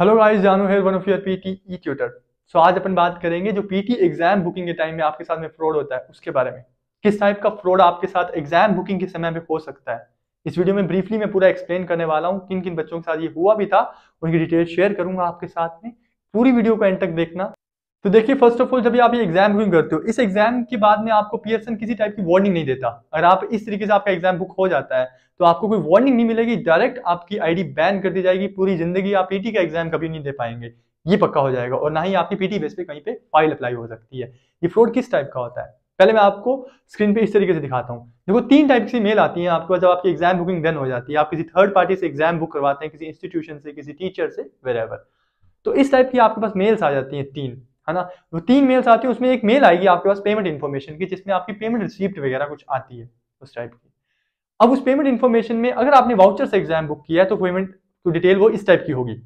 hello guys Janu here one of your e tutor so आज अपन बात करेंगे जो पीटी एग्जाम बुकिंग के टाइम में आपके साथ में फ्रॉड होता है उसके बारे में किस टाइप का फ्रॉड आपके साथ एग्जाम बुकिंग के समय में हो सकता है इस वीडियो में ब्रीफली मैं पूरा एक्सप्लेन करने वाला हूँ किन किन बच्चों के साथ ये हुआ भी था उनकी डिटेल शेयर करूंगा आपके साथ में पूरी वीडियो को एंड तक देखना तो देखिए फर्स्ट ऑफ ऑल जब आप ये एग्जाम बुकिंग करते हो इस एग्जाम के बाद में आपको पीएसएन किसी टाइप की वार्निंग नहीं देता अगर आप इस तरीके से आपका एग्जाम बुक हो जाता है तो आपको कोई वार्निंग नहीं मिलेगी डायरेक्ट आपकी आईडी बैन कर दी जाएगी पूरी जिंदगी आप पीटी का एग्जाम कभी नहीं दे पाएंगे ये पक्का हो जाएगा और ना ही आपकी पीटी बेस पे कहीं पे फाइल अप्लाई हो सकती है ये फ्रॉड किस टाइप का होता है पहले मैं आपको स्क्रीन पे इस तरीके से दिखाता हूँ देखो तीन टाइप की मेल आती है आपको जब आपकी एग्जाम बुकिंग डन हो जाती है आप किसी थर्ड पार्टी से एग्जाम बुक करवाते हैं किसी इंस्टीट्यूशन से किसी टीचर से वेरेवर तो इस टाइप की आपके पास मेल्स आ जाती है तीन है ना वो तीन मेल्स आती है उसमें एक मेल आएगी आपके पास पेमेंट इन्फॉर्मेशन की जिसमें आपकी पेमेंट रिसिप्ट वगैरह कुछ आती है उस टाइप की अब उस पेमेंट इन्फॉर्मेशन में अगर आपने वाउचर से एग्जाम बुक किया है तो पेमेंट की डिटेल वो इस टाइप की होगी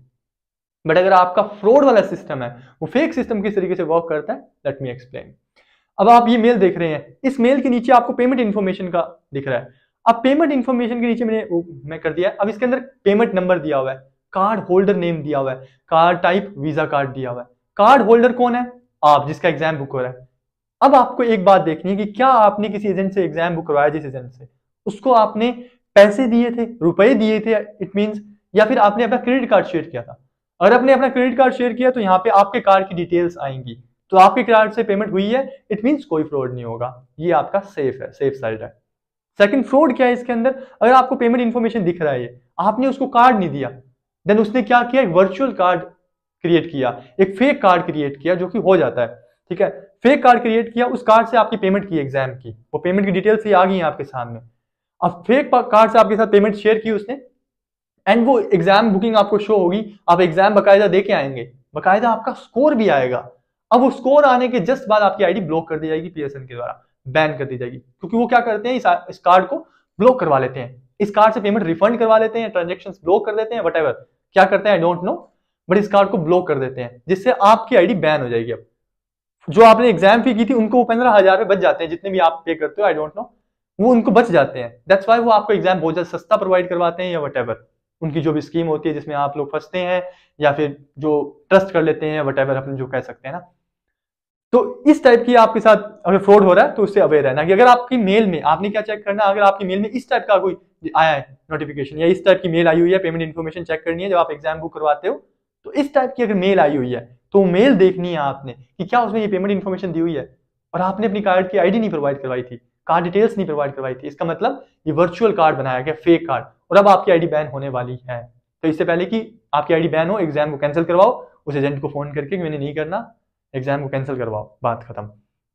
बट अगर आपका फ्रॉड वाला सिस्टम है वो फेक सिस्टम किस तरीके से वर्क करता है लेट मी एक्सप्लेन अब आप ये मेल देख रहे हैं इस मेल के नीचे आपको पेमेंट इन्फॉर्मेशन का दिख रहा है अब पेमेंट इन्फॉर्मेशन के नीचे मैंने मैं कर दिया है अब इसके अंदर पेमेंट नंबर दिया हुआ है कार्ड होल्डर नेम दिया हुआ है कार्ड टाइप वीजा कार्ड दिया हुआ है कार्ड होल्डर कौन है आप जिसका एग्जाम बुक हो रहा है अब आपको एक बात देखनी है कि क्या आपने किसी एजेंट से एग्जाम बुक करवाया जिस एजेंट से उसको आपने पैसे दिए थे रुपए दिए थे इट मीन्स या फिर आपने अपना क्रेडिट कार्ड शेयर किया था अगर आपने अपना क्रेडिट कार्ड शेयर किया तो यहाँ पे आपके कार्ड की डिटेल्स आएंगी तो आपके कार्ड से पेमेंट हुई है इट मीन्स कोई फ्रॉड नहीं होगा ये आपका सेफ है सेफ साइड है सेकंड फ्रॉड क्या है इसके अंदर अगर आपको पेमेंट इन्फॉर्मेशन दिख रहा है आपने उसको कार्ड नहीं दिया देन उसने क्या किया वर्चुअल कार्ड क्रिएट किया एक फेक कार्ड क्रिएट किया जो कि हो जाता है ठीक है फेक कार्ड क्रिएट किया उस कार्ड से आपकी पेमेंट की एग्जाम की वो पेमेंट की डिटेल्स ही आ गई आपके सामने अब फेक कार्ड से आपके साथ पेमेंट शेयर की उसने एंड वो एग्जाम बुकिंग आपको शो होगी आप एग्जाम बकायदा दे के आएंगे बकायदा आपका स्कोर भी आएगा अब वो स्कोर आने के जस्ट बाद आपकी आईडी ब्लॉक कर दी जाएगी पीएसएन के द्वारा बैन कर दी जाएगी क्योंकि वो क्या करते हैं इस, इस कार्ड को ब्लॉक करवा लेते हैं इस कार्ड से पेमेंट रिफंड करवा लेते हैं ट्रांजेक्शन ब्लॉक कर देते हैं वट क्या करते हैं आई डोंट नो बट इस कार्ड को ब्लॉक कर देते हैं जिससे आपकी आईडी बैन हो जाएगी अब जो आपने एग्जाम फी की थी उनको पंद्रह हजार बच जाते हैं जितने भी आप पे करते हो आई डोंट नो वो उनको बच जाते हैं दैट्स वाई वो आपको एग्जाम बहुत ज्यादा सस्ता प्रोवाइड करवाते हैं या वट उनकी जो भी स्कीम होती है जिसमें आप लोग फंसते हैं या फिर जो ट्रस्ट कर लेते हैं वट एवर जो कह सकते हैं ना तो इस टाइप की आपके साथ अगर फ्रॉड हो रहा है तो उससे अवेयर रहना कि अगर आपकी मेल में आपने क्या चेक करना अगर आपकी मेल में इस टाइप का कोई आया है नोटिफिकेशन या इस टाइप की मेल आई हुई है पेमेंट इन्फॉर्मेशन चेक करनी है जब आप एग्जाम बुक करवाते हो तो इस टाइप की अगर मेल आई हुई है तो मेल देखनी है आपने कि क्या उसने ये पेमेंट इन्फॉर्मेशन दी हुई है और आपने अपनी कार्ड की आईडी नहीं प्रोवाइड करवाई थी कार्ड डिटेल्स नहीं प्रोवाइड करवाई थी इसका मतलब ये वर्चुअल कार्ड बनाया गया फेक कार्ड और अब आपकी आईडी बैन होने वाली है तो इससे पहले कि आपकी आईडी बैन हो एग्जाम को कैंसिल करवाओ उस एजेंट को फोन करके मैंने नहीं करना एग्जाम को कैंसिल करवाओ बात खत्म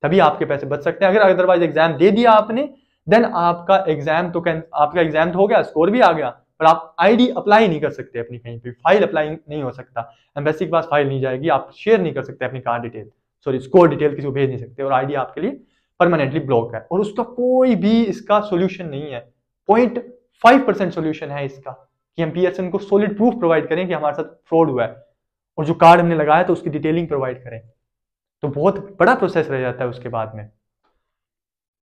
तभी आपके पैसे बच सकते हैं अगर अदरवाइज एग्जाम दे दिया आपने देन आपका एग्जाम तो आपका एग्जाम तो हो गया स्कोर भी आ गया और आप आईडी अप्लाई नहीं कर सकते अपनी कहीं पर फाइल अप्लाई नहीं हो सकता एम्बेसी के पास फाइल नहीं जाएगी आप शेयर नहीं कर सकते अपनी car detail sorry score detail किसी को भेज नहीं सकते और आईडी आपके लिए परमानेंटली ब्लॉक है और उसका कोई भी इसका सोल्यूशन नहीं है पॉइंट फाइव परसेंट सोल्यूशन है इसका कि हम पी को सॉलिड प्रूफ प्रोवाइड करें कि हमारे साथ फ्रॉड हुआ है और जो कार्ड हमने लगाया तो उसकी डिटेलिंग प्रोवाइड करें तो बहुत बड़ा प्रोसेस रह जाता है उसके बाद में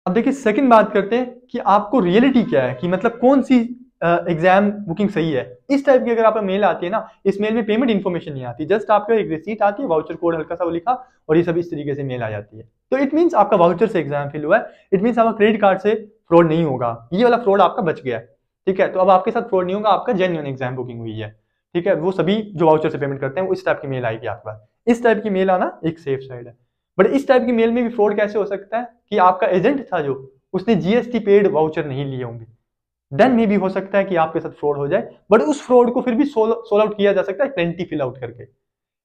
अब देखिए सेकंड बात करते हैं कि आपको रियलिटी क्या है कि मतलब कौन सी एग्जाम बुकिंग सही है इस टाइप की अगर आपका मेल आती है ना इस मेल में पेमेंट इन्फॉर्मेशन नहीं आती जस्ट आपका एक रिसीट आती है वाउचर कोड हल्का सा वो लिखा और ये सब इस तरीके से मेल आ जाती है तो इट मीन्स आपका वाउचर से एग्जाम फिल हुआ है इट मीन्स आपका क्रेडिट कार्ड से फ्रॉड नहीं होगा ये वाला फ्रॉड आपका बच गया है ठीक है तो अब आपके साथ फ्रॉड नहीं होगा आपका जेन्यून एग्जाम बुकिंग हुई है ठीक है वो सभी जो वाउचर से पेमेंट करते हैं वो इस टाइप की मेल आएगी आपके पास इस टाइप की मेल आना एक सेफ साइड है बट इस टाइप की मेल में भी फ्रॉड कैसे हो सकता है कि आपका एजेंट था जो उसने जीएसटी पेड वाउचर नहीं लिए होंगे देन मे भी हो सकता है कि आपके साथ फ्रॉड हो जाए बट उस फ्रॉड को फिर भी सोल आउट किया जा सकता है ट्वेंटी फिल आउट करके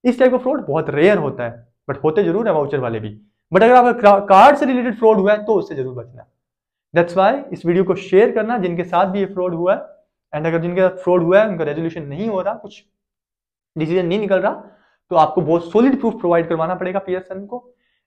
इस टाइप का फ्रॉड बहुत रेयर होता है बट होते जरूर है वाउचर वाले भी बट अगर आपका कार्ड से रिलेटेड फ्रॉड हुआ है तो उससे जरूर बचना दैट्स वाई इस वीडियो को शेयर करना जिनके साथ भी ये फ्रॉड हुआ है एंड अगर जिनके साथ फ्रॉड हुआ है उनका रेजोल्यूशन नहीं हो रहा कुछ डिसीजन नहीं निकल रहा तो आपको बहुत सोलिड प्रूफ प्रोवाइड करवाना पड़ेगा पी को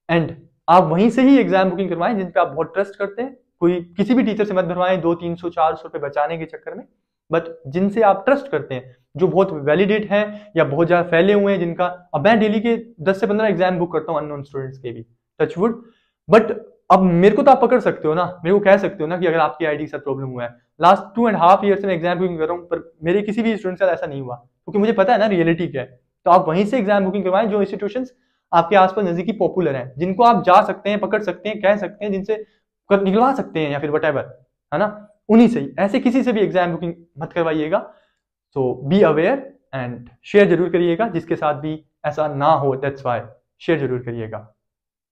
एंड आप वहीं से ही एग्जाम बुकिंग करवाएं जिन पर आप बहुत ट्रस्ट करते हैं कोई किसी भी टीचर से मत भरवाएं दो तीन सौ चार सौ रुपए बचाने के चक्कर में बट जिनसे आप ट्रस्ट करते हैं जो बहुत वैलिडेट हैं या बहुत ज़्यादा फैले हुए हैं जिनका अब मैं डेली के दस से पंद्रह एग्जाम बुक करता हूँ अन स्टूडेंट्स के भी टचवुड बट अब मेरे को तो आप पकड़ सकते हो ना मेरे को कह सकते हो ना कि अगर आपकी आईडी के साथ प्रॉब्लम हुआ है last two and half year से मैं एग्जाम बुकिंग कर रहा हूँ पर मेरे किसी भी स्टूडेंट के साथ ऐसा नहीं हुआ क्योंकि मुझे पता है ना रियलिटी क्या है तो आप वहीं से एग्जाम बुकिंग करवाएं जो इंस्टीट्यूशन आपके आसपास नजदीकी पॉपुलर हैं जिनको आप जा सकते हैं पकड़ सकते हैं कह सकते हैं जिनसे निकलवा सकते हैं या फिर वट है ना उन्हीं से ही ऐसे किसी से भी एग्जाम बुकिंग मत करवाइएगा so be aware and share जरूर करिएगा जिसके साथ भी ऐसा ना हो दैट्स वाई शेयर जरूर करिएगा